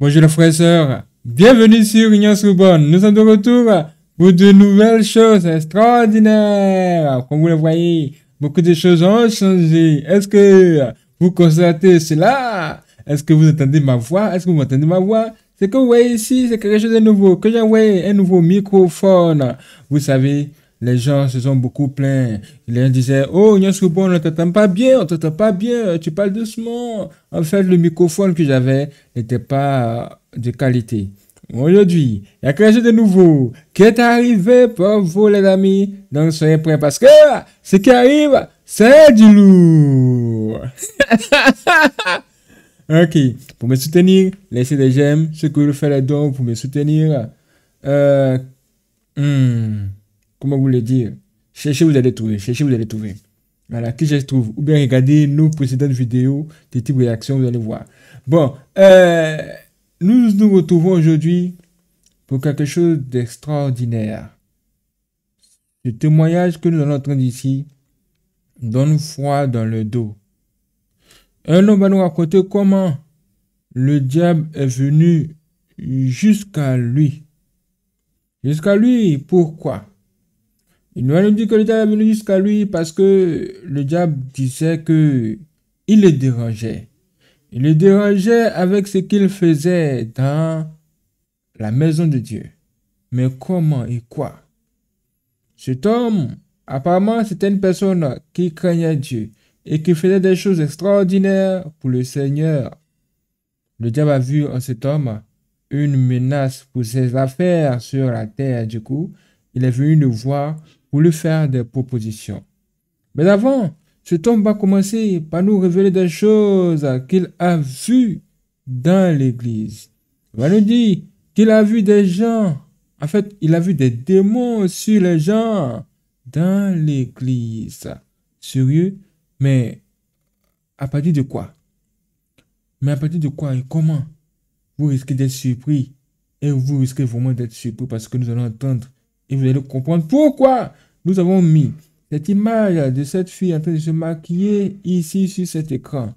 Bonjour les frères et sœurs, bienvenue sur Union Soubonne. Nous sommes de retour pour de nouvelles choses extraordinaires. Comme vous le voyez, beaucoup de choses ont changé. Est-ce que vous constatez cela Est-ce que vous entendez ma voix Est-ce que vous entendez ma voix C'est que vous voyez ici, c'est quelque chose de nouveau. Que j'ai un nouveau microphone. Vous savez, les gens se sont beaucoup plaints. Les disaient, oh, bon, on ne t'entend pas bien, on ne t'entend pas bien, tu parles doucement. En fait, le microphone que j'avais n'était pas de qualité. Aujourd'hui, il y a quelque chose de nouveau qui est arrivé pour vous, les amis. Donc, soyez prêts parce que ce qui arrive, c'est du lourd. ok, pour me soutenir, laissez des j'aime, ce que je faites les dons pour me soutenir. Euh, hmm comment vous le dire, cherchez, vous allez trouver, cherchez, vous allez trouver. Voilà, qui je trouve. Ou bien regardez nos précédentes vidéos de type réaction, vous allez voir. Bon, euh, nous nous retrouvons aujourd'hui pour quelque chose d'extraordinaire. Le témoignage que nous allons entendre ici donne foi dans le dos. Un homme va nous raconter comment le diable est venu jusqu'à lui. Jusqu'à lui, pourquoi il nous a dit que le diable est venu jusqu'à lui parce que le diable disait que il le dérangeait. Il le dérangeait avec ce qu'il faisait dans la maison de Dieu. Mais comment et quoi Cet homme, apparemment, c'était une personne qui craignait Dieu et qui faisait des choses extraordinaires pour le Seigneur. Le diable a vu en cet homme une menace pour ses affaires sur la terre. Du coup, il est venu le voir pour lui faire des propositions. Mais avant, ce tombe va commencer par nous révéler des choses qu'il a vues dans l'église. Il va nous dire qu'il a vu des gens. En fait, il a vu des démons sur les gens dans l'église. Sérieux? Mais à partir de quoi? Mais à partir de quoi et comment? Vous risquez d'être surpris. Et vous risquez vraiment d'être surpris parce que nous allons entendre et vous allez comprendre pourquoi nous avons mis cette image de cette fille en train de se maquiller ici sur cet écran.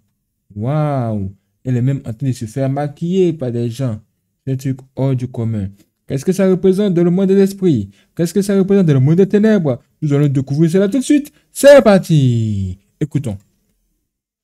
Waouh! Elle est même en train de se faire maquiller par des gens. C'est un truc hors du commun. Qu'est-ce que ça représente dans le monde des esprits Qu'est-ce que ça représente dans le monde des ténèbres Nous allons découvrir cela tout de suite. C'est parti Écoutons.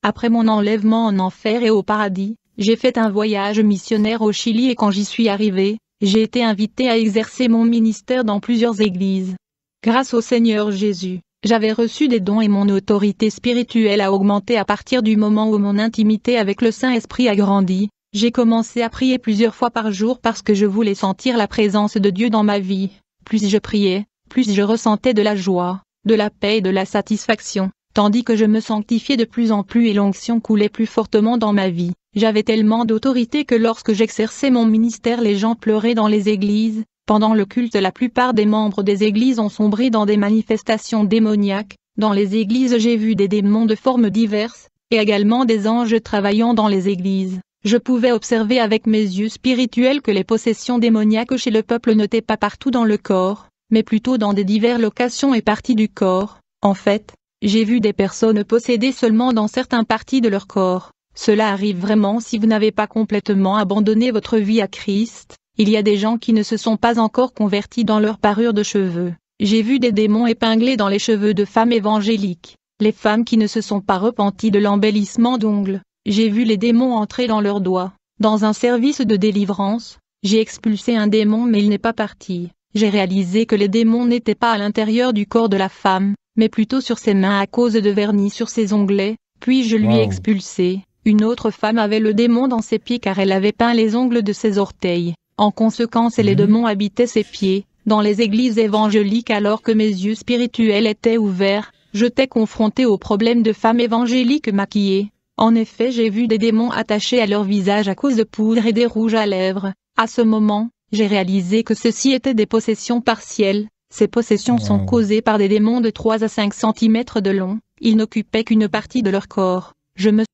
Après mon enlèvement en enfer et au paradis, j'ai fait un voyage missionnaire au Chili et quand j'y suis arrivé, j'ai été invité à exercer mon ministère dans plusieurs églises. Grâce au Seigneur Jésus, j'avais reçu des dons et mon autorité spirituelle a augmenté à partir du moment où mon intimité avec le Saint-Esprit a grandi. J'ai commencé à prier plusieurs fois par jour parce que je voulais sentir la présence de Dieu dans ma vie. Plus je priais, plus je ressentais de la joie, de la paix et de la satisfaction, tandis que je me sanctifiais de plus en plus et l'onction coulait plus fortement dans ma vie. J'avais tellement d'autorité que lorsque j'exerçais mon ministère les gens pleuraient dans les églises, pendant le culte la plupart des membres des églises ont sombré dans des manifestations démoniaques, dans les églises j'ai vu des démons de formes diverses, et également des anges travaillant dans les églises. Je pouvais observer avec mes yeux spirituels que les possessions démoniaques chez le peuple n'étaient pas partout dans le corps, mais plutôt dans des diverses locations et parties du corps. En fait, j'ai vu des personnes possédées seulement dans certains parties de leur corps. Cela arrive vraiment si vous n'avez pas complètement abandonné votre vie à Christ, il y a des gens qui ne se sont pas encore convertis dans leur parure de cheveux. J'ai vu des démons épinglés dans les cheveux de femmes évangéliques, les femmes qui ne se sont pas repenties de l'embellissement d'ongles. J'ai vu les démons entrer dans leurs doigts. Dans un service de délivrance, j'ai expulsé un démon mais il n'est pas parti. J'ai réalisé que les démons n'étaient pas à l'intérieur du corps de la femme, mais plutôt sur ses mains à cause de vernis sur ses onglets, puis je lui ai expulsé. Une autre femme avait le démon dans ses pieds car elle avait peint les ongles de ses orteils. En conséquence, les mhm. démons habitaient ses pieds. Dans les églises évangéliques alors que mes yeux spirituels étaient ouverts, j'étais confronté au problème de femmes évangéliques maquillées. En effet, j'ai vu des démons attachés à leur visage à cause de poudre et des rouges à lèvres. À ce moment, j'ai réalisé que ceci était des possessions partielles. Ces possessions sont causées par des démons de 3 à 5 cm de long. Ils n'occupaient qu'une partie de leur corps. Je me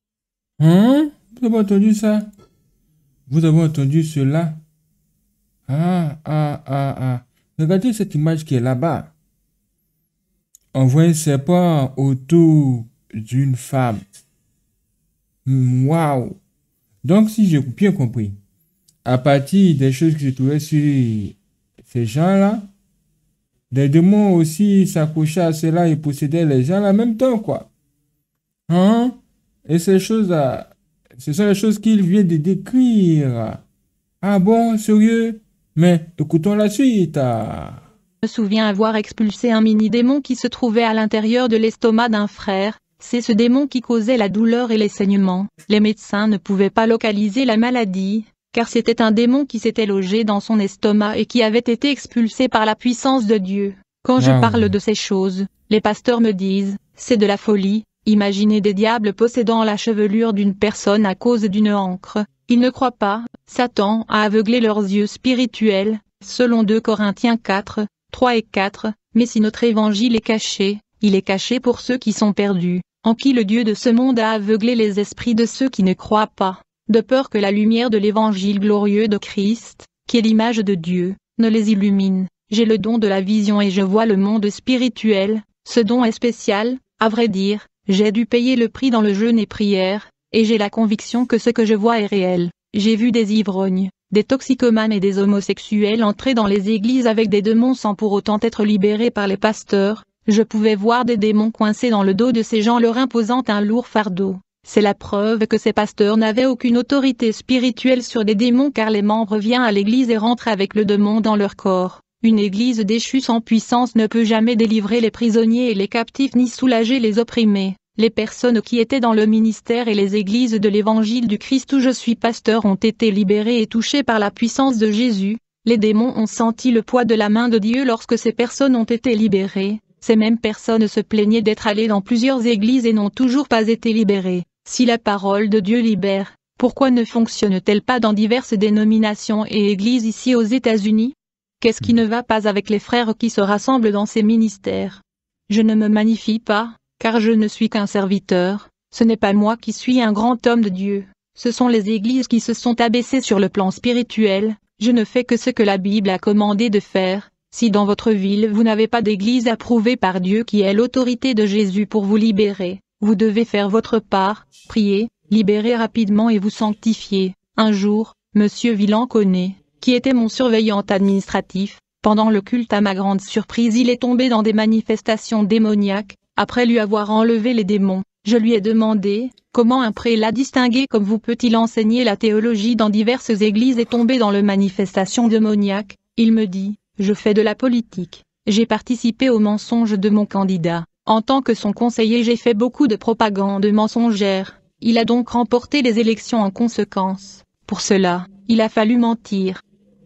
Hein? Vous avez entendu ça Vous avez entendu cela Ah, ah, ah, ah. Regardez cette image qui est là-bas. On voit un serpent autour d'une femme. Waouh Donc, si j'ai bien compris, à partir des choses que je trouvais sur ces gens-là, des démons aussi s'accrochaient à cela et possédaient les gens en même temps, quoi. Hein et ces choses, ce sont les choses qu'il vient de décrire. Ah bon, sérieux Mais écoutons la suite. Je me souviens avoir expulsé un mini-démon qui se trouvait à l'intérieur de l'estomac d'un frère. C'est ce démon qui causait la douleur et les saignements. Les médecins ne pouvaient pas localiser la maladie, car c'était un démon qui s'était logé dans son estomac et qui avait été expulsé par la puissance de Dieu. Quand je ah parle de ces choses, les pasteurs me disent, c'est de la folie, Imaginez des diables possédant la chevelure d'une personne à cause d'une encre, ils ne croient pas, Satan a aveuglé leurs yeux spirituels, selon 2 Corinthiens 4, 3 et 4, mais si notre évangile est caché, il est caché pour ceux qui sont perdus, en qui le Dieu de ce monde a aveuglé les esprits de ceux qui ne croient pas, de peur que la lumière de l'évangile glorieux de Christ, qui est l'image de Dieu, ne les illumine. J'ai le don de la vision et je vois le monde spirituel, ce don est spécial, à vrai dire, j'ai dû payer le prix dans le jeûne et prière, et j'ai la conviction que ce que je vois est réel. J'ai vu des ivrognes, des toxicomanes et des homosexuels entrer dans les églises avec des démons sans pour autant être libérés par les pasteurs, je pouvais voir des démons coincés dans le dos de ces gens leur imposant un lourd fardeau. C'est la preuve que ces pasteurs n'avaient aucune autorité spirituelle sur des démons car les membres viennent à l'église et rentrent avec le démon dans leur corps. Une église déchue sans puissance ne peut jamais délivrer les prisonniers et les captifs ni soulager les opprimés. Les personnes qui étaient dans le ministère et les églises de l'évangile du Christ où je suis pasteur ont été libérées et touchées par la puissance de Jésus. Les démons ont senti le poids de la main de Dieu lorsque ces personnes ont été libérées. Ces mêmes personnes se plaignaient d'être allées dans plusieurs églises et n'ont toujours pas été libérées. Si la parole de Dieu libère, pourquoi ne fonctionne-t-elle pas dans diverses dénominations et églises ici aux États-Unis Qu'est-ce qui ne va pas avec les frères qui se rassemblent dans ces ministères Je ne me magnifie pas, car je ne suis qu'un serviteur, ce n'est pas moi qui suis un grand homme de Dieu, ce sont les églises qui se sont abaissées sur le plan spirituel, je ne fais que ce que la Bible a commandé de faire, si dans votre ville vous n'avez pas d'église approuvée par Dieu qui est l'autorité de Jésus pour vous libérer, vous devez faire votre part, prier, libérer rapidement et vous sanctifier. Un jour, Monsieur Villan connaît, qui était mon surveillant administratif, pendant le culte à ma grande surprise il est tombé dans des manifestations démoniaques, après lui avoir enlevé les démons, je lui ai demandé, comment un prélat distingué comme vous peut-il enseigner la théologie dans diverses églises et tomber dans le manifestation démoniaque, il me dit, je fais de la politique, j'ai participé aux mensonges de mon candidat, en tant que son conseiller j'ai fait beaucoup de propagande mensongère, il a donc remporté les élections en conséquence, pour cela, il a fallu mentir,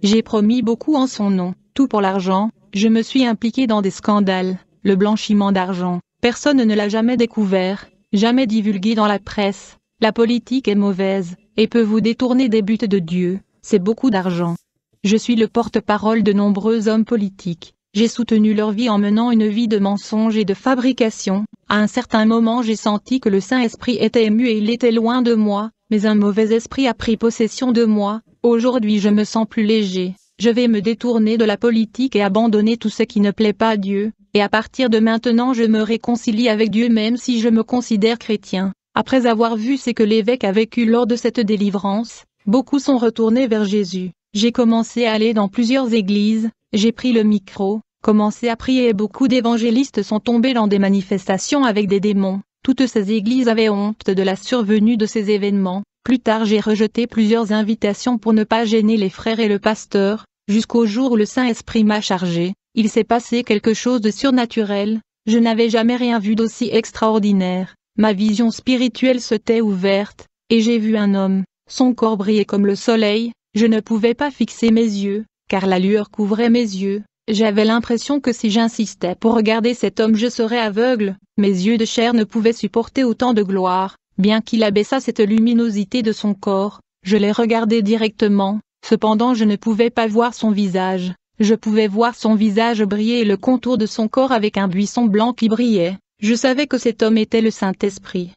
j'ai promis beaucoup en son nom, tout pour l'argent, je me suis impliqué dans des scandales, le blanchiment d'argent, personne ne l'a jamais découvert, jamais divulgué dans la presse, la politique est mauvaise, et peut vous détourner des buts de Dieu, c'est beaucoup d'argent. Je suis le porte-parole de nombreux hommes politiques, j'ai soutenu leur vie en menant une vie de mensonges et de fabrication, à un certain moment j'ai senti que le Saint-Esprit était ému et il était loin de moi, mais un mauvais esprit a pris possession de moi, aujourd'hui je me sens plus léger, je vais me détourner de la politique et abandonner tout ce qui ne plaît pas à Dieu, et à partir de maintenant je me réconcilie avec Dieu même si je me considère chrétien. Après avoir vu ce que l'évêque a vécu lors de cette délivrance, beaucoup sont retournés vers Jésus. J'ai commencé à aller dans plusieurs églises, j'ai pris le micro, commencé à prier et beaucoup d'évangélistes sont tombés dans des manifestations avec des démons. Toutes ces églises avaient honte de la survenue de ces événements. Plus tard j'ai rejeté plusieurs invitations pour ne pas gêner les frères et le pasteur, jusqu'au jour où le Saint-Esprit m'a chargé. Il s'est passé quelque chose de surnaturel, je n'avais jamais rien vu d'aussi extraordinaire. Ma vision spirituelle se tait ouverte, et j'ai vu un homme, son corps brillait comme le soleil, je ne pouvais pas fixer mes yeux, car la lueur couvrait mes yeux, j'avais l'impression que si j'insistais pour regarder cet homme je serais aveugle, mes yeux de chair ne pouvaient supporter autant de gloire, bien qu'il abaissât cette luminosité de son corps, je les regardais directement, cependant je ne pouvais pas voir son visage, je pouvais voir son visage briller et le contour de son corps avec un buisson blanc qui brillait, je savais que cet homme était le Saint-Esprit.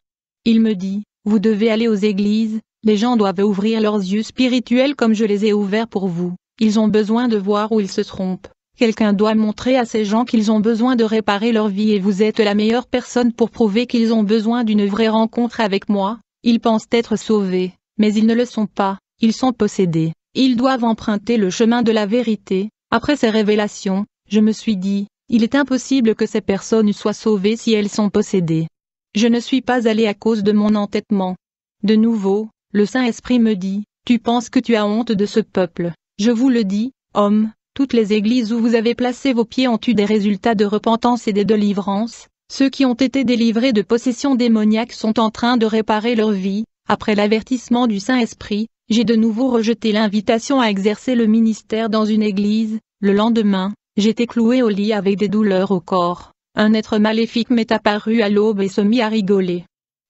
Il me dit, vous devez aller aux églises, les gens doivent ouvrir leurs yeux spirituels comme je les ai ouverts pour vous, ils ont besoin de voir où ils se trompent. Quelqu'un doit montrer à ces gens qu'ils ont besoin de réparer leur vie et vous êtes la meilleure personne pour prouver qu'ils ont besoin d'une vraie rencontre avec moi. Ils pensent être sauvés, mais ils ne le sont pas, ils sont possédés. Ils doivent emprunter le chemin de la vérité. Après ces révélations, je me suis dit, il est impossible que ces personnes soient sauvées si elles sont possédées. Je ne suis pas allé à cause de mon entêtement. De nouveau, le Saint-Esprit me dit, tu penses que tu as honte de ce peuple. Je vous le dis, homme, toutes les églises où vous avez placé vos pieds ont eu des résultats de repentance et des délivrances. Ceux qui ont été délivrés de possessions démoniaques sont en train de réparer leur vie. Après l'avertissement du Saint-Esprit, j'ai de nouveau rejeté l'invitation à exercer le ministère dans une église. Le lendemain, j'étais cloué au lit avec des douleurs au corps. Un être maléfique m'est apparu à l'aube et se mit à rigoler.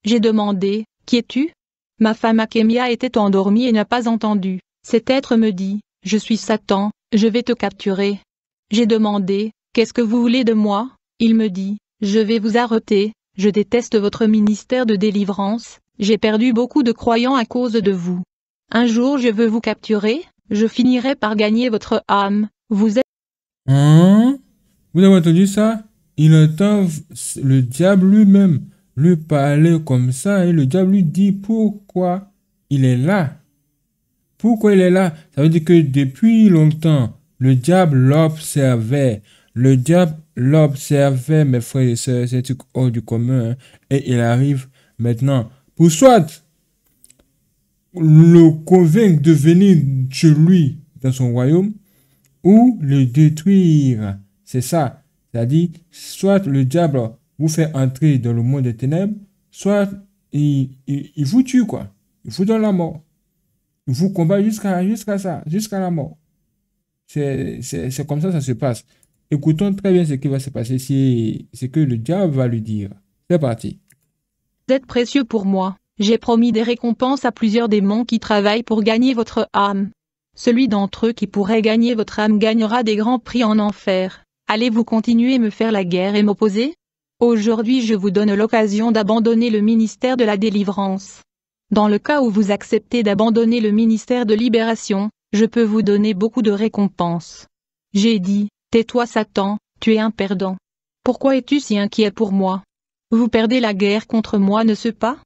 J'ai demandé, qui es-tu Ma femme Akemia était endormie et n'a pas entendu. Cet être me dit, je suis Satan, je vais te capturer. J'ai demandé, qu'est-ce que vous voulez de moi Il me dit, je vais vous arrêter, je déteste votre ministère de délivrance, j'ai perdu beaucoup de croyants à cause de vous. Un jour je veux vous capturer, je finirai par gagner votre âme, vous êtes... Hein vous avez entendu ça Il entend le diable lui-même lui parler comme ça et le diable lui dit pourquoi il est là. Pourquoi il est là Ça veut dire que depuis longtemps, le diable l'observait. Le diable l'observait, mes frères et sœurs, c'est hors du commun. Hein. et il arrive maintenant pour soit le convaincre de venir chez lui dans son royaume ou le détruire. C'est ça. C'est-à-dire, soit le diable vous fait entrer dans le monde des ténèbres, soit il vous tue, quoi. Il vous donne la mort vous combat jusqu'à jusqu'à ça, jusqu'à la mort. C'est comme ça que ça se passe. Écoutons très bien ce qui va se passer, ce que le diable va lui dire. C'est parti. êtes précieux pour moi. J'ai promis des récompenses à plusieurs démons qui travaillent pour gagner votre âme. Celui d'entre eux qui pourrait gagner votre âme gagnera des grands prix en enfer. Allez-vous continuer me faire la guerre et m'opposer Aujourd'hui je vous donne l'occasion d'abandonner le ministère de la délivrance. Dans le cas où vous acceptez d'abandonner le ministère de Libération, je peux vous donner beaucoup de récompenses. J'ai dit, tais-toi Satan, tu es un perdant. Pourquoi es-tu si inquiet pour moi Vous perdez la guerre contre moi, ne ce pas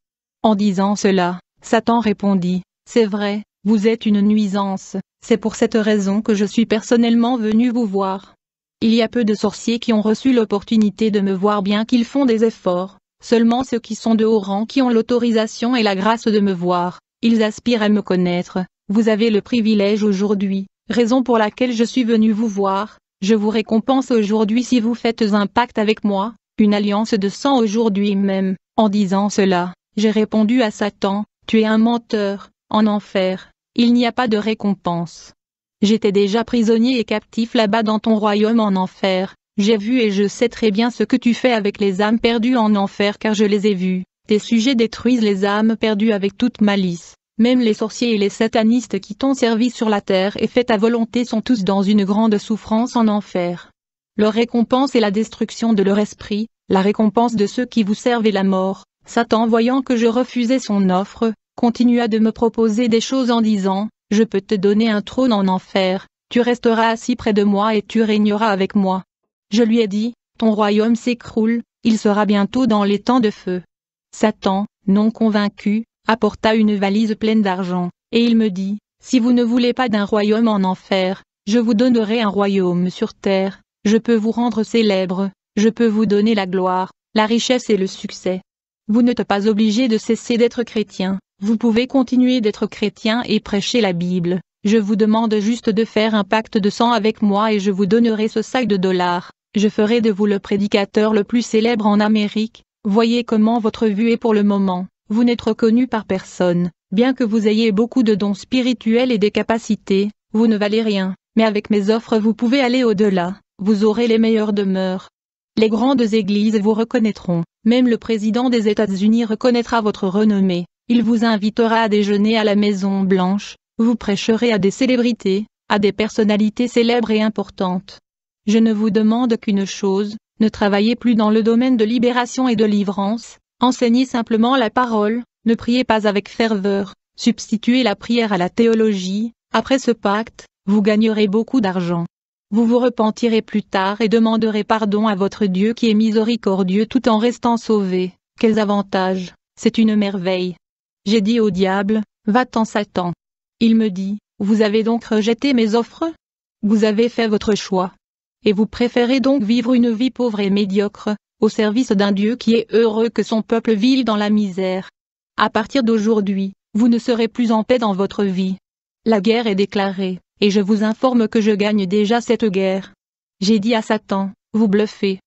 En disant cela, Satan répondit, c'est vrai, vous êtes une nuisance, c'est pour cette raison que je suis personnellement venu vous voir. Il y a peu de sorciers qui ont reçu l'opportunité de me voir bien qu'ils font des efforts, Seulement ceux qui sont de haut rang qui ont l'autorisation et la grâce de me voir, ils aspirent à me connaître. Vous avez le privilège aujourd'hui, raison pour laquelle je suis venu vous voir. Je vous récompense aujourd'hui si vous faites un pacte avec moi, une alliance de sang aujourd'hui même. En disant cela, j'ai répondu à Satan, tu es un menteur, en enfer, il n'y a pas de récompense. J'étais déjà prisonnier et captif là-bas dans ton royaume en enfer, j'ai vu et je sais très bien ce que tu fais avec les âmes perdues en enfer car je les ai vues. Tes sujets détruisent les âmes perdues avec toute malice. Même les sorciers et les satanistes qui t'ont servi sur la terre et fait ta volonté sont tous dans une grande souffrance en enfer. Leur récompense est la destruction de leur esprit, la récompense de ceux qui vous servent et la mort. Satan voyant que je refusais son offre, continua de me proposer des choses en disant, « Je peux te donner un trône en enfer, tu resteras assis près de moi et tu régneras avec moi. Je lui ai dit, ton royaume s'écroule, il sera bientôt dans les temps de feu. Satan, non convaincu, apporta une valise pleine d'argent, et il me dit, si vous ne voulez pas d'un royaume en enfer, je vous donnerai un royaume sur terre, je peux vous rendre célèbre, je peux vous donner la gloire, la richesse et le succès. Vous n'êtes pas obligé de cesser d'être chrétien, vous pouvez continuer d'être chrétien et prêcher la Bible, je vous demande juste de faire un pacte de sang avec moi et je vous donnerai ce sac de dollars. Je ferai de vous le prédicateur le plus célèbre en Amérique, voyez comment votre vue est pour le moment, vous n'êtes reconnu par personne, bien que vous ayez beaucoup de dons spirituels et des capacités, vous ne valez rien, mais avec mes offres vous pouvez aller au-delà, vous aurez les meilleures demeures. Les grandes églises vous reconnaîtront, même le président des États-Unis reconnaîtra votre renommée, il vous invitera à déjeuner à la Maison Blanche, vous prêcherez à des célébrités, à des personnalités célèbres et importantes, je ne vous demande qu'une chose, ne travaillez plus dans le domaine de libération et de livrance, enseignez simplement la parole, ne priez pas avec ferveur, substituez la prière à la théologie, après ce pacte, vous gagnerez beaucoup d'argent. Vous vous repentirez plus tard et demanderez pardon à votre Dieu qui est miséricordieux tout en restant sauvé. Quels avantages, c'est une merveille. J'ai dit au diable, va-t'en Satan. Il me dit, vous avez donc rejeté mes offres Vous avez fait votre choix et vous préférez donc vivre une vie pauvre et médiocre, au service d'un Dieu qui est heureux que son peuple vive dans la misère. À partir d'aujourd'hui, vous ne serez plus en paix dans votre vie. La guerre est déclarée, et je vous informe que je gagne déjà cette guerre. J'ai dit à Satan, vous bluffez.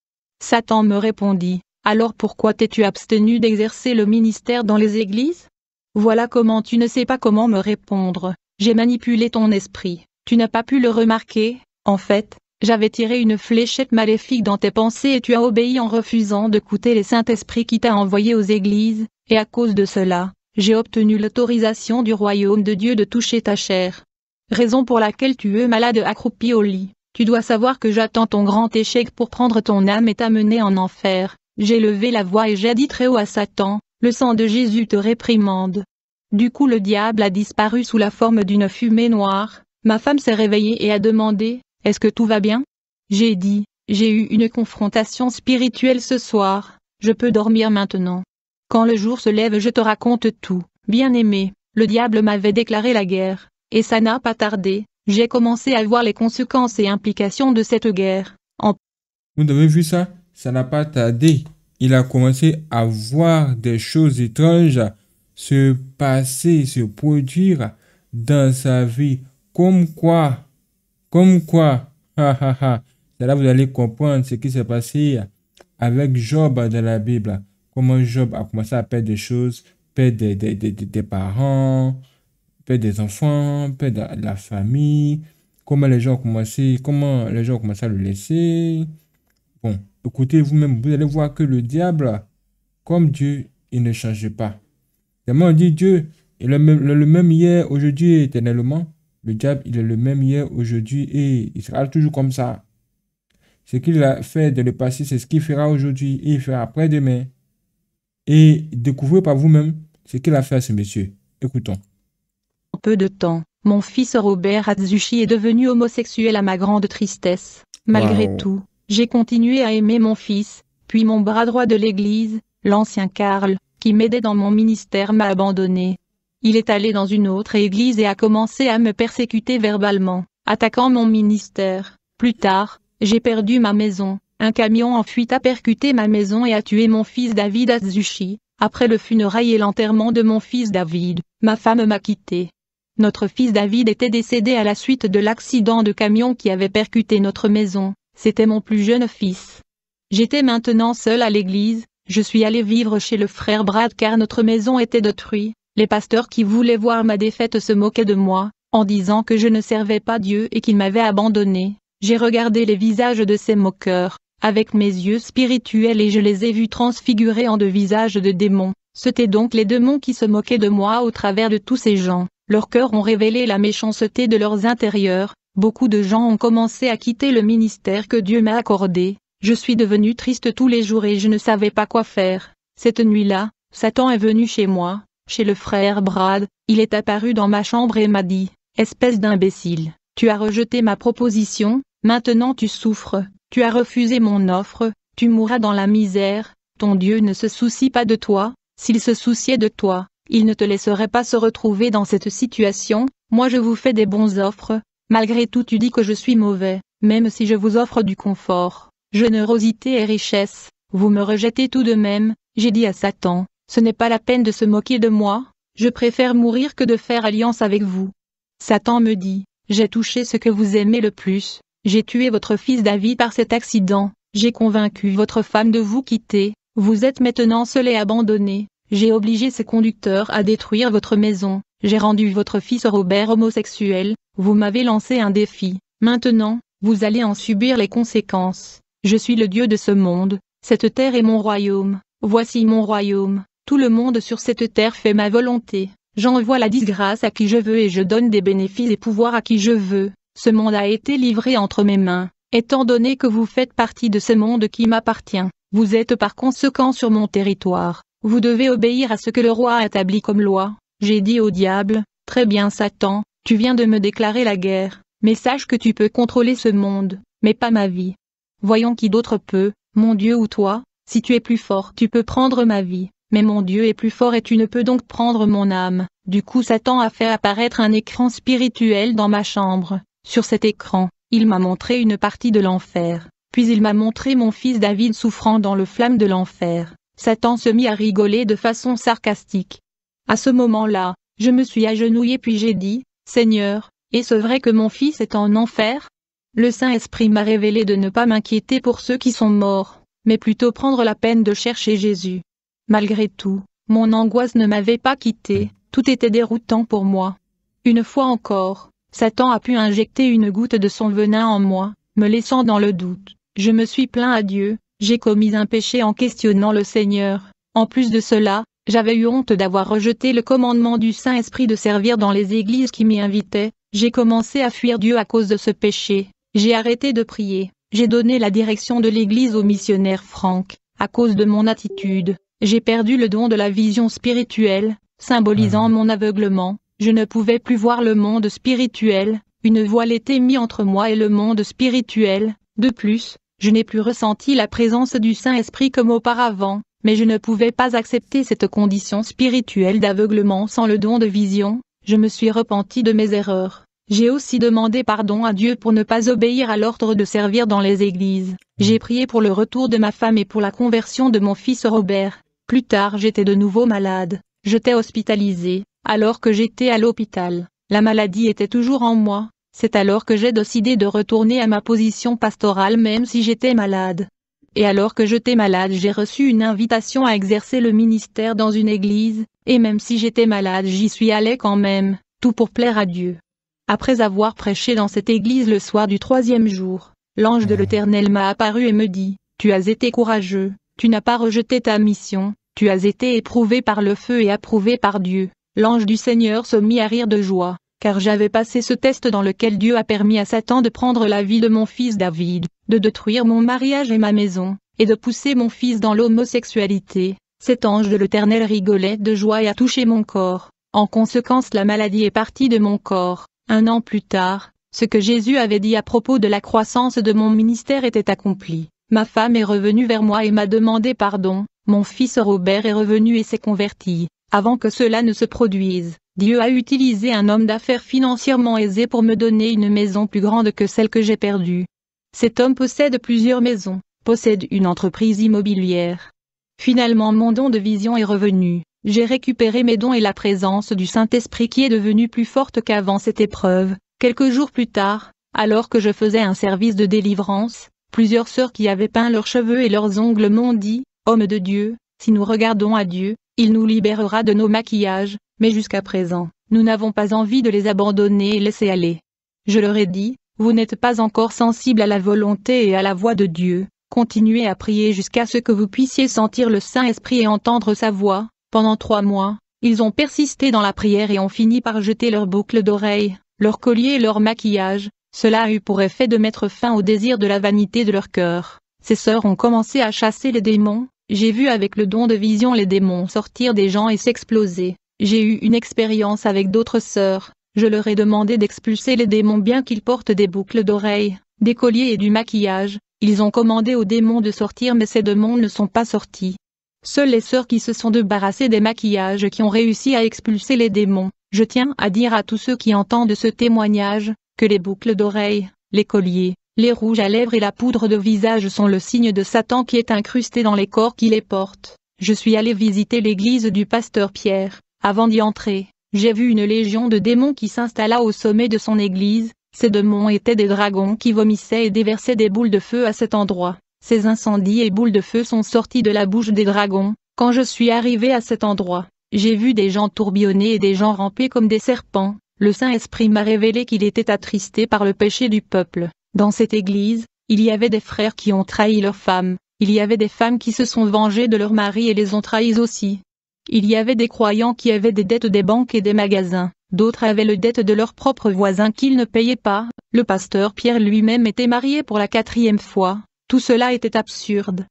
Satan me répondit, alors pourquoi t'es-tu abstenu d'exercer le ministère dans les églises Voilà comment tu ne sais pas comment me répondre, j'ai manipulé ton esprit, tu n'as pas pu le remarquer, en fait, j'avais tiré une fléchette maléfique dans tes pensées et tu as obéi en refusant de coûter les Saint-Esprit qui t'a envoyé aux églises, et à cause de cela, j'ai obtenu l'autorisation du royaume de Dieu de toucher ta chair. Raison pour laquelle tu es malade accroupi au lit. Tu dois savoir que j'attends ton grand échec pour prendre ton âme et t'amener en enfer. J'ai levé la voix et j'ai dit très haut à Satan, le sang de Jésus te réprimande. Du coup le diable a disparu sous la forme d'une fumée noire, ma femme s'est réveillée et a demandé, est-ce que tout va bien J'ai dit, j'ai eu une confrontation spirituelle ce soir, je peux dormir maintenant. Quand le jour se lève je te raconte tout, bien-aimé, le diable m'avait déclaré la guerre, et ça n'a pas tardé, j'ai commencé à voir les conséquences et implications de cette guerre. Vous avez vu ça Ça n'a pas tardé. Il a commencé à voir des choses étranges se passer, se produire dans sa vie, comme quoi comme quoi, ha là vous allez comprendre ce qui s'est passé avec Job dans la Bible. Comment Job a commencé à perdre des choses, perdre des, des, des, parents, perdre des enfants, perdre la famille. Comment les gens ont commencé, comment les gens ont à le laisser. Bon, écoutez vous-même, vous allez voir que le diable, comme Dieu, il ne change pas. Tellement on dit Dieu, il est le même hier, aujourd'hui éternellement. Le diable, il est le même hier, aujourd'hui et il sera toujours comme ça. Ce qu'il a fait dans le passé, c'est ce qu'il fera aujourd'hui et il fera après-demain. Et découvrez par vous-même ce qu'il a fait à ce monsieur. Écoutons. En peu de temps, mon fils Robert Atsushi est devenu homosexuel à ma grande tristesse. Malgré tout, j'ai continué à aimer mon fils, puis mon bras droit de l'église, l'ancien Karl, qui m'aidait dans mon ministère m'a abandonné. Il est allé dans une autre église et a commencé à me persécuter verbalement, attaquant mon ministère. Plus tard, j'ai perdu ma maison. Un camion en fuite a percuté ma maison et a tué mon fils David Azushi. Après le funérail et l'enterrement de mon fils David, ma femme m'a quitté. Notre fils David était décédé à la suite de l'accident de camion qui avait percuté notre maison. C'était mon plus jeune fils. J'étais maintenant seul à l'église, je suis allé vivre chez le frère Brad car notre maison était détruite. Les pasteurs qui voulaient voir ma défaite se moquaient de moi, en disant que je ne servais pas Dieu et qu'il m'avait abandonné. J'ai regardé les visages de ces moqueurs, avec mes yeux spirituels et je les ai vus transfigurés en deux visages de démons. C'étaient donc les démons qui se moquaient de moi au travers de tous ces gens. Leurs cœurs ont révélé la méchanceté de leurs intérieurs. Beaucoup de gens ont commencé à quitter le ministère que Dieu m'a accordé. Je suis devenu triste tous les jours et je ne savais pas quoi faire. Cette nuit-là, Satan est venu chez moi, chez le frère Brad, il est apparu dans ma chambre et m'a dit, espèce d'imbécile, tu as rejeté ma proposition, maintenant tu souffres, tu as refusé mon offre, tu mourras dans la misère, ton Dieu ne se soucie pas de toi, s'il se souciait de toi, il ne te laisserait pas se retrouver dans cette situation, moi je vous fais des bons offres, malgré tout tu dis que je suis mauvais, même si je vous offre du confort, générosité et richesse, vous me rejetez tout de même, j'ai dit à Satan, ce n'est pas la peine de se moquer de moi, je préfère mourir que de faire alliance avec vous. Satan me dit, j'ai touché ce que vous aimez le plus, j'ai tué votre fils David par cet accident, j'ai convaincu votre femme de vous quitter, vous êtes maintenant seul et abandonné, j'ai obligé ses conducteurs à détruire votre maison, j'ai rendu votre fils Robert homosexuel, vous m'avez lancé un défi, maintenant, vous allez en subir les conséquences, je suis le Dieu de ce monde, cette terre est mon royaume, voici mon royaume, tout le monde sur cette terre fait ma volonté. J'envoie la disgrâce à qui je veux et je donne des bénéfices et pouvoirs à qui je veux. Ce monde a été livré entre mes mains. Étant donné que vous faites partie de ce monde qui m'appartient, vous êtes par conséquent sur mon territoire. Vous devez obéir à ce que le roi a établi comme loi. J'ai dit au diable, très bien Satan, tu viens de me déclarer la guerre, mais sache que tu peux contrôler ce monde, mais pas ma vie. Voyons qui d'autre peut, mon Dieu ou toi, si tu es plus fort tu peux prendre ma vie. Mais mon Dieu est plus fort et tu ne peux donc prendre mon âme. Du coup Satan a fait apparaître un écran spirituel dans ma chambre. Sur cet écran, il m'a montré une partie de l'enfer. Puis il m'a montré mon fils David souffrant dans le flamme de l'enfer. Satan se mit à rigoler de façon sarcastique. À ce moment-là, je me suis agenouillé puis j'ai dit, Seigneur, est-ce vrai que mon fils est en enfer Le Saint-Esprit m'a révélé de ne pas m'inquiéter pour ceux qui sont morts, mais plutôt prendre la peine de chercher Jésus. Malgré tout, mon angoisse ne m'avait pas quitté, tout était déroutant pour moi. Une fois encore, Satan a pu injecter une goutte de son venin en moi, me laissant dans le doute. Je me suis plaint à Dieu, j'ai commis un péché en questionnant le Seigneur. En plus de cela, j'avais eu honte d'avoir rejeté le commandement du Saint-Esprit de servir dans les églises qui m'y invitaient, j'ai commencé à fuir Dieu à cause de ce péché, j'ai arrêté de prier, j'ai donné la direction de l'église au missionnaire Franck, à cause de mon attitude, j'ai perdu le don de la vision spirituelle, symbolisant mmh. mon aveuglement, je ne pouvais plus voir le monde spirituel, une voile était mise entre moi et le monde spirituel, de plus, je n'ai plus ressenti la présence du Saint-Esprit comme auparavant, mais je ne pouvais pas accepter cette condition spirituelle d'aveuglement sans le don de vision, je me suis repenti de mes erreurs. J'ai aussi demandé pardon à Dieu pour ne pas obéir à l'ordre de servir dans les églises. J'ai mmh. prié pour le retour de ma femme et pour la conversion de mon fils Robert. Plus tard j'étais de nouveau malade, j'étais hospitalisé, alors que j'étais à l'hôpital. La maladie était toujours en moi, c'est alors que j'ai décidé de retourner à ma position pastorale même si j'étais malade. Et alors que j'étais malade j'ai reçu une invitation à exercer le ministère dans une église, et même si j'étais malade j'y suis allé quand même, tout pour plaire à Dieu. Après avoir prêché dans cette église le soir du troisième jour, l'ange de l'Éternel m'a apparu et me dit, Tu as été courageux, tu n'as pas rejeté ta mission, tu as été éprouvé par le feu et approuvé par Dieu. L'ange du Seigneur se mit à rire de joie, car j'avais passé ce test dans lequel Dieu a permis à Satan de prendre la vie de mon fils David, de détruire mon mariage et ma maison, et de pousser mon fils dans l'homosexualité. Cet ange de l'Éternel rigolait de joie et a touché mon corps. En conséquence la maladie est partie de mon corps. Un an plus tard, ce que Jésus avait dit à propos de la croissance de mon ministère était accompli. Ma femme est revenue vers moi et m'a demandé pardon, mon fils Robert est revenu et s'est converti. Avant que cela ne se produise, Dieu a utilisé un homme d'affaires financièrement aisé pour me donner une maison plus grande que celle que j'ai perdue. Cet homme possède plusieurs maisons, possède une entreprise immobilière. Finalement mon don de vision est revenu, j'ai récupéré mes dons et la présence du Saint-Esprit qui est devenue plus forte qu'avant cette épreuve. Quelques jours plus tard, alors que je faisais un service de délivrance, Plusieurs sœurs qui avaient peint leurs cheveux et leurs ongles m'ont dit, Homme de Dieu, si nous regardons à Dieu, il nous libérera de nos maquillages, mais jusqu'à présent, nous n'avons pas envie de les abandonner et laisser aller. Je leur ai dit, vous n'êtes pas encore sensible à la volonté et à la voix de Dieu, continuez à prier jusqu'à ce que vous puissiez sentir le Saint-Esprit et entendre sa voix, pendant trois mois, ils ont persisté dans la prière et ont fini par jeter leurs boucles d'oreilles, leurs colliers et leurs maquillages, cela a eu pour effet de mettre fin au désir de la vanité de leur cœur. Ces sœurs ont commencé à chasser les démons, j'ai vu avec le don de vision les démons sortir des gens et s'exploser. J'ai eu une expérience avec d'autres sœurs, je leur ai demandé d'expulser les démons bien qu'ils portent des boucles d'oreilles, des colliers et du maquillage, ils ont commandé aux démons de sortir mais ces démons ne sont pas sortis. Seules les sœurs qui se sont débarrassées des maquillages qui ont réussi à expulser les démons. Je tiens à dire à tous ceux qui entendent ce témoignage, que les boucles d'oreilles, les colliers, les rouges à lèvres et la poudre de visage sont le signe de Satan qui est incrusté dans les corps qui les portent. Je suis allé visiter l'église du pasteur Pierre. Avant d'y entrer, j'ai vu une légion de démons qui s'installa au sommet de son église. Ces démons étaient des dragons qui vomissaient et déversaient des boules de feu à cet endroit. Ces incendies et boules de feu sont sortis de la bouche des dragons. Quand je suis arrivé à cet endroit, j'ai vu des gens tourbillonner et des gens rampés comme des serpents. Le Saint-Esprit m'a révélé qu'il était attristé par le péché du peuple. Dans cette église, il y avait des frères qui ont trahi leurs femmes, il y avait des femmes qui se sont vengées de leurs maris et les ont trahis aussi. Il y avait des croyants qui avaient des dettes des banques et des magasins, d'autres avaient le dette de leurs propres voisins qu'ils ne payaient pas, le pasteur Pierre lui-même était marié pour la quatrième fois, tout cela était absurde.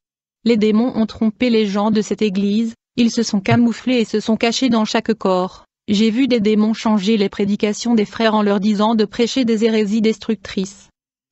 Les démons ont trompé les gens de cette église, ils se sont camouflés et se sont cachés dans chaque corps. J'ai vu des démons changer les prédications des frères en leur disant de prêcher des hérésies destructrices.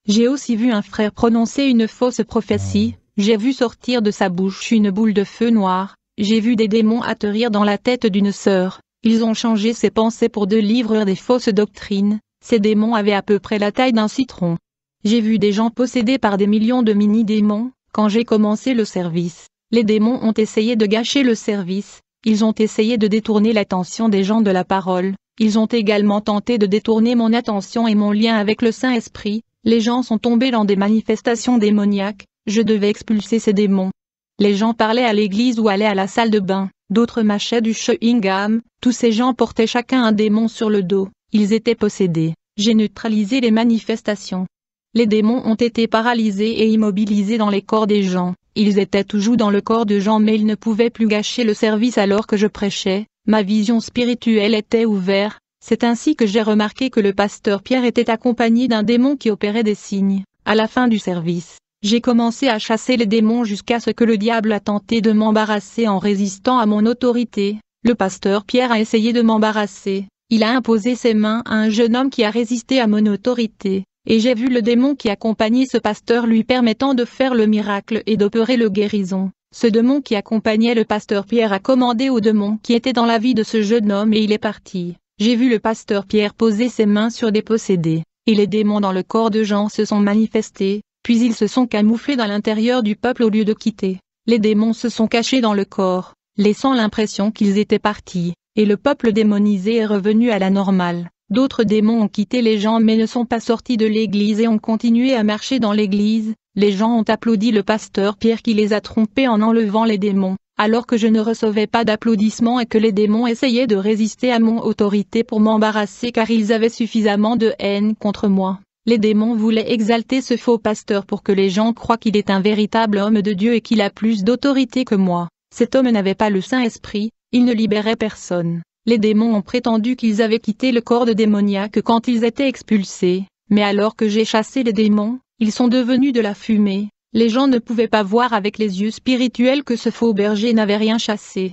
J'ai aussi vu un frère prononcer une fausse prophétie, j'ai vu sortir de sa bouche une boule de feu noir, j'ai vu des démons atterrir dans la tête d'une sœur, ils ont changé ses pensées pour de l'ivrer des fausses doctrines, ces démons avaient à peu près la taille d'un citron. J'ai vu des gens possédés par des millions de mini-démons, quand j'ai commencé le service. Les démons ont essayé de gâcher le service, ils ont essayé de détourner l'attention des gens de la parole, ils ont également tenté de détourner mon attention et mon lien avec le Saint-Esprit, les gens sont tombés dans des manifestations démoniaques, je devais expulser ces démons. Les gens parlaient à l'église ou allaient à la salle de bain, d'autres mâchaient du chewing-gum, tous ces gens portaient chacun un démon sur le dos, ils étaient possédés, j'ai neutralisé les manifestations. Les démons ont été paralysés et immobilisés dans les corps des gens, ils étaient toujours dans le corps de Jean mais ils ne pouvaient plus gâcher le service alors que je prêchais, ma vision spirituelle était ouverte, c'est ainsi que j'ai remarqué que le pasteur Pierre était accompagné d'un démon qui opérait des signes. À la fin du service, j'ai commencé à chasser les démons jusqu'à ce que le diable a tenté de m'embarrasser en résistant à mon autorité. Le pasteur Pierre a essayé de m'embarrasser. Il a imposé ses mains à un jeune homme qui a résisté à mon autorité et j'ai vu le démon qui accompagnait ce pasteur lui permettant de faire le miracle et d'opérer le guérison. Ce démon qui accompagnait le pasteur Pierre a commandé au démon qui était dans la vie de ce jeune homme et il est parti. J'ai vu le pasteur Pierre poser ses mains sur des possédés, et les démons dans le corps de Jean se sont manifestés, puis ils se sont camouflés dans l'intérieur du peuple au lieu de quitter. Les démons se sont cachés dans le corps, laissant l'impression qu'ils étaient partis, et le peuple démonisé est revenu à la normale. D'autres démons ont quitté les gens mais ne sont pas sortis de l'église et ont continué à marcher dans l'église. Les gens ont applaudi le pasteur Pierre qui les a trompés en enlevant les démons, alors que je ne recevais pas d'applaudissements et que les démons essayaient de résister à mon autorité pour m'embarrasser car ils avaient suffisamment de haine contre moi. Les démons voulaient exalter ce faux pasteur pour que les gens croient qu'il est un véritable homme de Dieu et qu'il a plus d'autorité que moi. Cet homme n'avait pas le Saint-Esprit, il ne libérait personne. Les démons ont prétendu qu'ils avaient quitté le corps de démoniaque quand ils étaient expulsés, mais alors que j'ai chassé les démons, ils sont devenus de la fumée. Les gens ne pouvaient pas voir avec les yeux spirituels que ce faux berger n'avait rien chassé.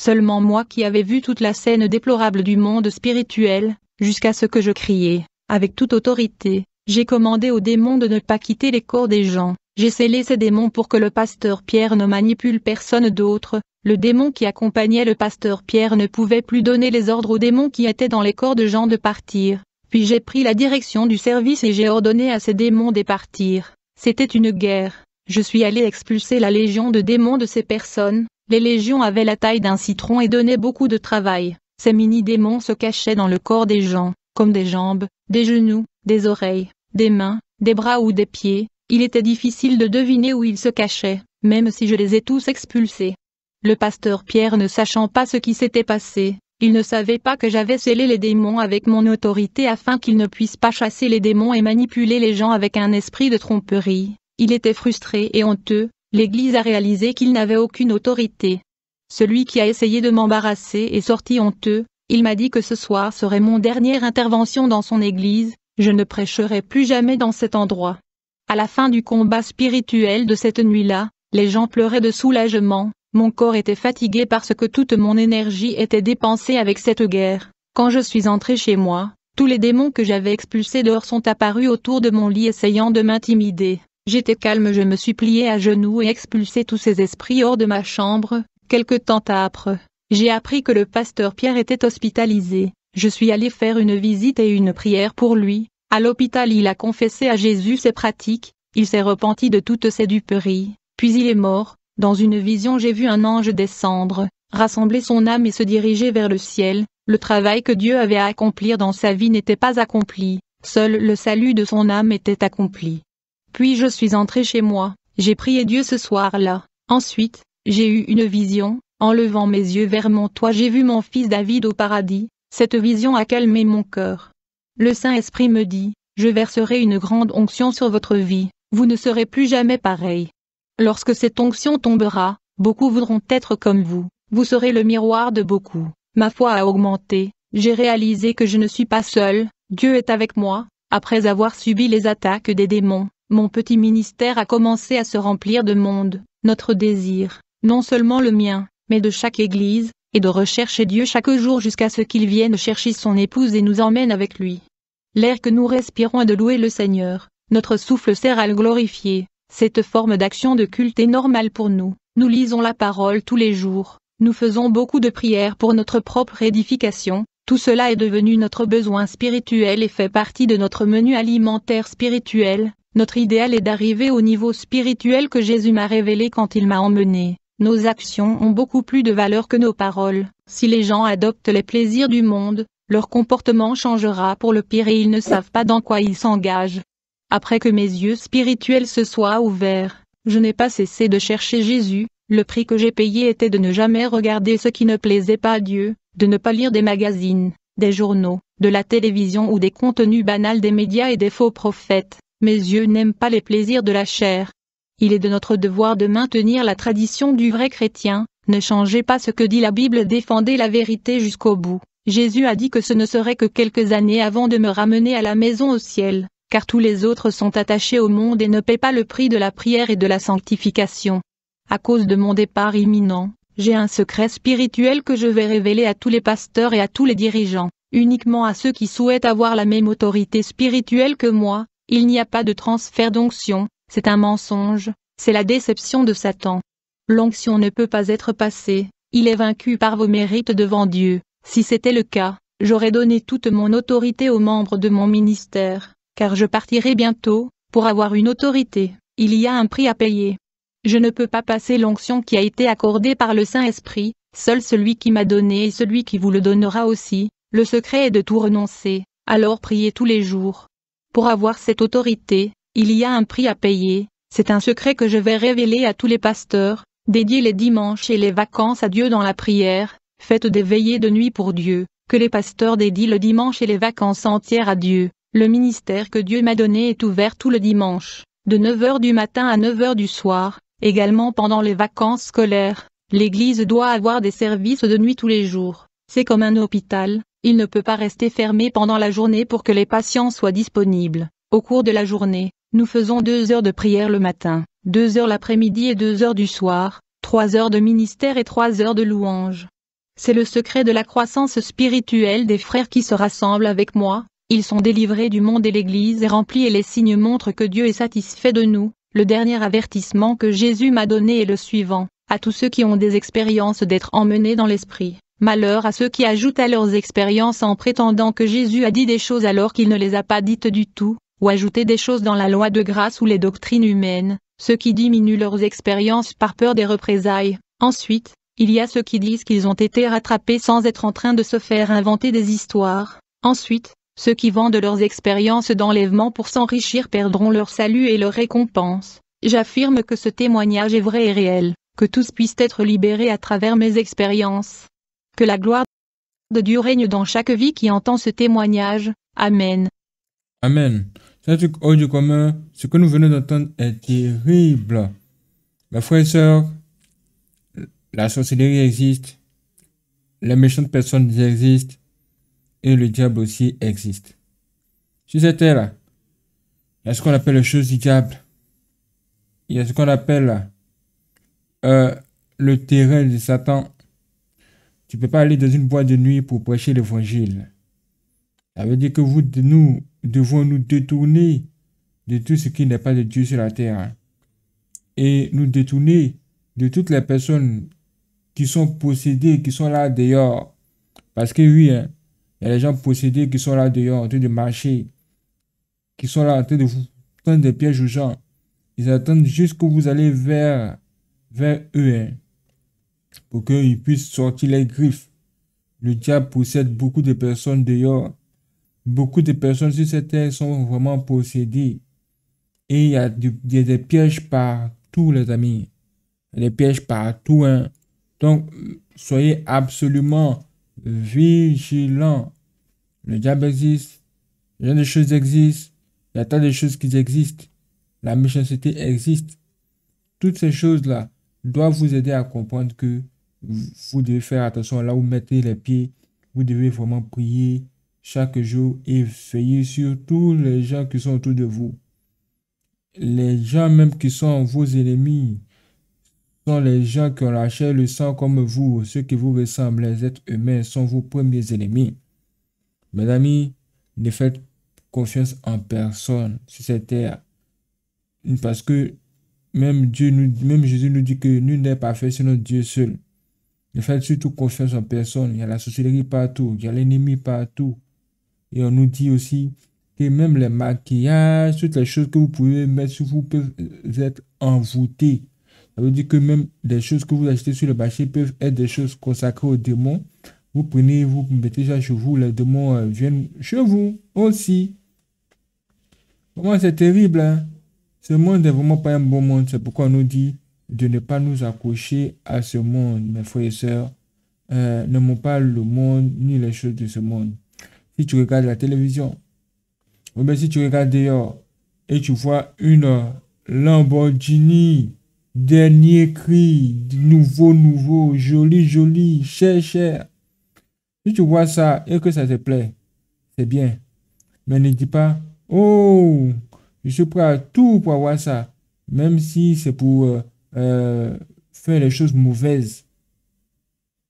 Seulement moi qui avais vu toute la scène déplorable du monde spirituel, jusqu'à ce que je criais, avec toute autorité, j'ai commandé aux démons de ne pas quitter les corps des gens. J'ai scellé ces démons pour que le pasteur Pierre ne manipule personne d'autre. Le démon qui accompagnait le pasteur Pierre ne pouvait plus donner les ordres aux démons qui étaient dans les corps de gens de partir. Puis j'ai pris la direction du service et j'ai ordonné à ces démons de partir. C'était une guerre. Je suis allé expulser la légion de démons de ces personnes. Les légions avaient la taille d'un citron et donnaient beaucoup de travail. Ces mini-démons se cachaient dans le corps des gens, comme des jambes, des genoux, des oreilles, des mains, des bras ou des pieds il était difficile de deviner où ils se cachaient, même si je les ai tous expulsés. Le pasteur Pierre ne sachant pas ce qui s'était passé, il ne savait pas que j'avais scellé les démons avec mon autorité afin qu'ils ne puissent pas chasser les démons et manipuler les gens avec un esprit de tromperie. Il était frustré et honteux, l'Église a réalisé qu'il n'avait aucune autorité. Celui qui a essayé de m'embarrasser est sorti honteux, il m'a dit que ce soir serait mon dernière intervention dans son Église, je ne prêcherai plus jamais dans cet endroit. À la fin du combat spirituel de cette nuit-là, les gens pleuraient de soulagement, mon corps était fatigué parce que toute mon énergie était dépensée avec cette guerre. Quand je suis entré chez moi, tous les démons que j'avais expulsés dehors sont apparus autour de mon lit essayant de m'intimider. J'étais calme, je me suis plié à genoux et expulsé tous ces esprits hors de ma chambre, quelque temps après. J'ai appris que le pasteur Pierre était hospitalisé. Je suis allé faire une visite et une prière pour lui, à l'hôpital il a confessé à Jésus ses pratiques, il s'est repenti de toutes ses duperies, puis il est mort, dans une vision j'ai vu un ange descendre, rassembler son âme et se diriger vers le ciel, le travail que Dieu avait à accomplir dans sa vie n'était pas accompli, seul le salut de son âme était accompli. Puis je suis entré chez moi, j'ai prié Dieu ce soir-là, ensuite, j'ai eu une vision, en levant mes yeux vers mon toit j'ai vu mon fils David au paradis, cette vision a calmé mon cœur. Le Saint-Esprit me dit, je verserai une grande onction sur votre vie, vous ne serez plus jamais pareil. Lorsque cette onction tombera, beaucoup voudront être comme vous, vous serez le miroir de beaucoup. Ma foi a augmenté, j'ai réalisé que je ne suis pas seul, Dieu est avec moi, après avoir subi les attaques des démons, mon petit ministère a commencé à se remplir de monde, notre désir, non seulement le mien, mais de chaque Église, et de rechercher Dieu chaque jour jusqu'à ce qu'il vienne chercher son épouse et nous emmène avec lui. L'air que nous respirons est de louer le Seigneur, notre souffle sert à le glorifier, cette forme d'action de culte est normale pour nous, nous lisons la parole tous les jours, nous faisons beaucoup de prières pour notre propre édification, tout cela est devenu notre besoin spirituel et fait partie de notre menu alimentaire spirituel, notre idéal est d'arriver au niveau spirituel que Jésus m'a révélé quand il m'a emmené. Nos actions ont beaucoup plus de valeur que nos paroles. Si les gens adoptent les plaisirs du monde, leur comportement changera pour le pire et ils ne savent pas dans quoi ils s'engagent. Après que mes yeux spirituels se soient ouverts, je n'ai pas cessé de chercher Jésus, le prix que j'ai payé était de ne jamais regarder ce qui ne plaisait pas à Dieu, de ne pas lire des magazines, des journaux, de la télévision ou des contenus banals des médias et des faux prophètes. Mes yeux n'aiment pas les plaisirs de la chair, il est de notre devoir de maintenir la tradition du vrai chrétien, ne changez pas ce que dit la Bible, défendez la vérité jusqu'au bout. Jésus a dit que ce ne serait que quelques années avant de me ramener à la maison au ciel, car tous les autres sont attachés au monde et ne paient pas le prix de la prière et de la sanctification. À cause de mon départ imminent, j'ai un secret spirituel que je vais révéler à tous les pasteurs et à tous les dirigeants, uniquement à ceux qui souhaitent avoir la même autorité spirituelle que moi, il n'y a pas de transfert d'onction, c'est un mensonge, c'est la déception de Satan. L'onction ne peut pas être passée, il est vaincu par vos mérites devant Dieu. Si c'était le cas, j'aurais donné toute mon autorité aux membres de mon ministère, car je partirai bientôt, pour avoir une autorité, il y a un prix à payer. Je ne peux pas passer l'onction qui a été accordée par le Saint-Esprit, seul celui qui m'a donné et celui qui vous le donnera aussi, le secret est de tout renoncer, alors priez tous les jours. Pour avoir cette autorité, il y a un prix à payer, c'est un secret que je vais révéler à tous les pasteurs, dédiez les dimanches et les vacances à Dieu dans la prière, faites des veillées de nuit pour Dieu, que les pasteurs dédient le dimanche et les vacances entières à Dieu, le ministère que Dieu m'a donné est ouvert tout le dimanche, de 9h du matin à 9h du soir, également pendant les vacances scolaires, l'église doit avoir des services de nuit tous les jours, c'est comme un hôpital, il ne peut pas rester fermé pendant la journée pour que les patients soient disponibles, au cours de la journée, nous faisons deux heures de prière le matin, deux heures l'après-midi et deux heures du soir, trois heures de ministère et trois heures de louange. C'est le secret de la croissance spirituelle des frères qui se rassemblent avec moi, ils sont délivrés du monde et l'Église est remplie et les signes montrent que Dieu est satisfait de nous. Le dernier avertissement que Jésus m'a donné est le suivant, à tous ceux qui ont des expériences d'être emmenés dans l'esprit. Malheur à ceux qui ajoutent à leurs expériences en prétendant que Jésus a dit des choses alors qu'il ne les a pas dites du tout, ou ajouter des choses dans la loi de grâce ou les doctrines humaines, ceux qui diminuent leurs expériences par peur des représailles. Ensuite, il y a ceux qui disent qu'ils ont été rattrapés sans être en train de se faire inventer des histoires. Ensuite, ceux qui vendent leurs expériences d'enlèvement pour s'enrichir perdront leur salut et leur récompense. J'affirme que ce témoignage est vrai et réel, que tous puissent être libérés à travers mes expériences. Que la gloire de Dieu règne dans chaque vie qui entend ce témoignage. Amen. Amen. C'est un truc hors du commun. Ce que nous venons d'entendre est terrible. Ma frère, et la sorcellerie existe. Les méchantes personnes existent. Et le diable aussi existe. Sur cette terre il y a ce qu'on appelle les choses du diable. Il y a ce qu'on appelle euh, le terrain de Satan. Tu peux pas aller dans une boîte de nuit pour prêcher l'évangile. Ça veut dire que vous, nous, devons nous détourner de tout ce qui n'est pas de Dieu sur la terre et nous détourner de toutes les personnes qui sont possédées, qui sont là dehors. Parce que oui, hein, il y a les gens possédés qui sont là dehors en train de marcher, qui sont là en train de vous tendre des pièges aux gens. Ils attendent juste que vous allez vers, vers eux hein, pour qu'ils puissent sortir les griffes. Le diable possède beaucoup de personnes dehors beaucoup de personnes sur cette terre sont vraiment possédées. Et il y a, des pièges partout, les amis. Des pièges partout. Hein. Donc, soyez absolument vigilants. Le diable existe. Rien de choses existent. Il y a tant de choses qui existent. La méchanceté existe. Toutes ces choses-là doivent vous aider à comprendre que vous devez faire attention là où vous mettez les pieds. Vous devez vraiment prier chaque jour et veillez sur tous les gens qui sont autour de vous. Les gens même qui sont vos ennemis sont les gens qui ont lâché le sang comme vous, ceux qui vous ressemblent, les êtres humains sont vos premiers ennemis. Mes amis, ne faites confiance en personne sur cette terre. Parce que même Dieu même Jésus nous dit que nul n'est parfait sinon Dieu seul. Ne faites surtout confiance en personne. Il y a la sorcellerie partout, il y a l'ennemi partout. Et on nous dit aussi que même les maquillages, toutes les choses que vous pouvez mettre sur vous peuvent euh, être envoûtées. Ça veut dire que même les choses que vous achetez sur le marché peuvent être des choses consacrées aux démons. Vous prenez, vous mettez ça chez vous, les démons euh, viennent chez vous aussi. comment c'est terrible. Hein? Ce monde n'est vraiment pas un bon monde. C'est pourquoi on nous dit de ne pas nous accrocher à ce monde, mes frères et sœurs. Euh, n'aimons pas le monde ni les choses de ce monde tu regardes la télévision, mais si tu regardes dehors et tu vois une Lamborghini, dernier cri, nouveau, nouveau, joli, joli, cher, cher. Si tu vois ça et que ça te plaît, c'est bien. Mais ne dis pas, oh, je suis prêt à tout pour avoir ça, même si c'est pour euh, euh, faire les choses mauvaises.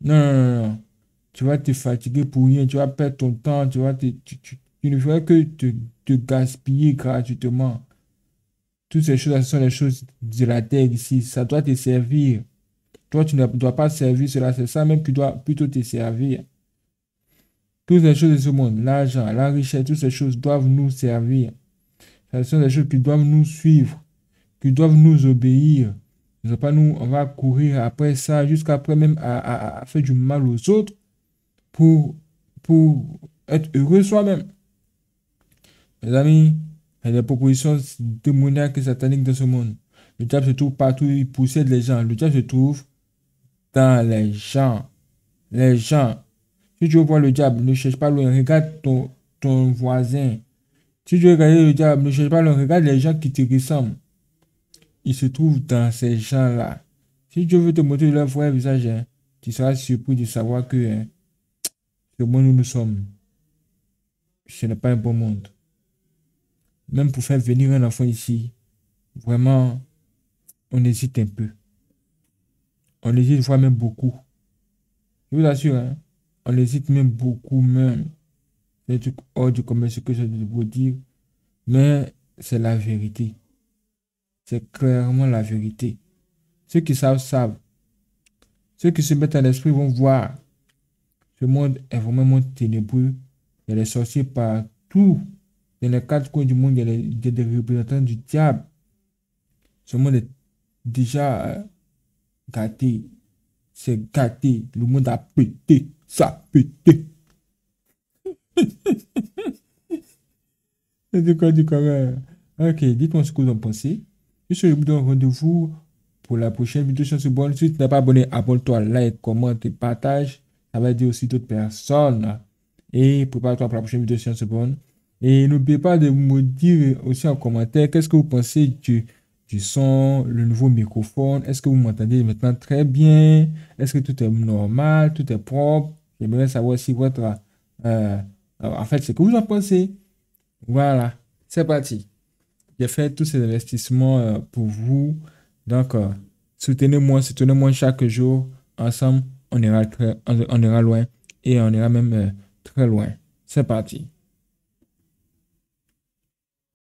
non tu vas te fatiguer pour rien, tu vas perdre ton temps, tu, vas tu, ne feras que te, gaspiller gratuitement. Toutes ces choses sont les choses de la terre ici. Ça doit te servir. Toi, tu ne dois pas servir cela. C'est ça même qui doit plutôt te servir. Toutes les choses de ce monde, l'argent, la richesse, toutes ces choses doivent nous servir. Ce sont des choses qui doivent nous suivre, qui doivent nous obéir. Nous, on va courir après ça, jusqu'après même à faire du mal aux autres pour, pour être heureux soi-même. Mes amis, il y a des propositions démoniaques et sataniques dans ce monde. Le diable se trouve partout, il possède les gens. Le diable se trouve dans les gens. Les gens. Si tu vois le diable, ne cherche pas loin. Regarde ton, voisin. Si tu regardes le diable, ne cherche pas loin. Regarde les gens qui te ressemblent. Il se trouve dans ces gens-là. Si tu veux te montrer leur vrai visage, hein, tu seras surpris de savoir que hein, le monde nous, nous sommes. Ce n'est pas un bon monde. Même pour faire venir un enfant ici, vraiment, on hésite un peu. On hésite voire même beaucoup. Je vous assure, hein, on hésite même beaucoup, même. C'est un truc hors du commerce que je vous dire. Mais c'est la vérité. C'est clairement la vérité. Ceux qui savent, savent. Ceux qui se mettent à l'esprit vont voir monde est vraiment ténébreux. Il y a sorciers partout. Dans les quatre coins du monde, il y a, les, des représentants du diable. Ce monde est déjà euh, gâté. C'est gâté. Le monde a pété. Ça a pété. C'est du quoi du corps. Ok, dites-moi ce que vous en pensez. Je vous donne rendez-vous pour la prochaine vidéo sur ce bon. Si tu pas abonné, abonne-toi, like, commente partage ça va dire aussi d'autres personnes. Et prépare-toi pour la prochaine vidéo sur seconde. Et n'oubliez pas de me dire aussi en commentaire qu'est-ce que vous pensez du, son, le nouveau microphone. Est-ce que vous m'entendez maintenant très bien Est-ce que tout est normal Tout est propre J'aimerais savoir si votre... Euh, euh, en fait, ce que vous en pensez. Voilà, c'est parti. J'ai fait tous ces investissements euh, pour vous. Donc, soutenez-moi, soutenez-moi chaque jour. Ensemble, on ira, on, ira loin et on ira même euh, très loin. C'est parti.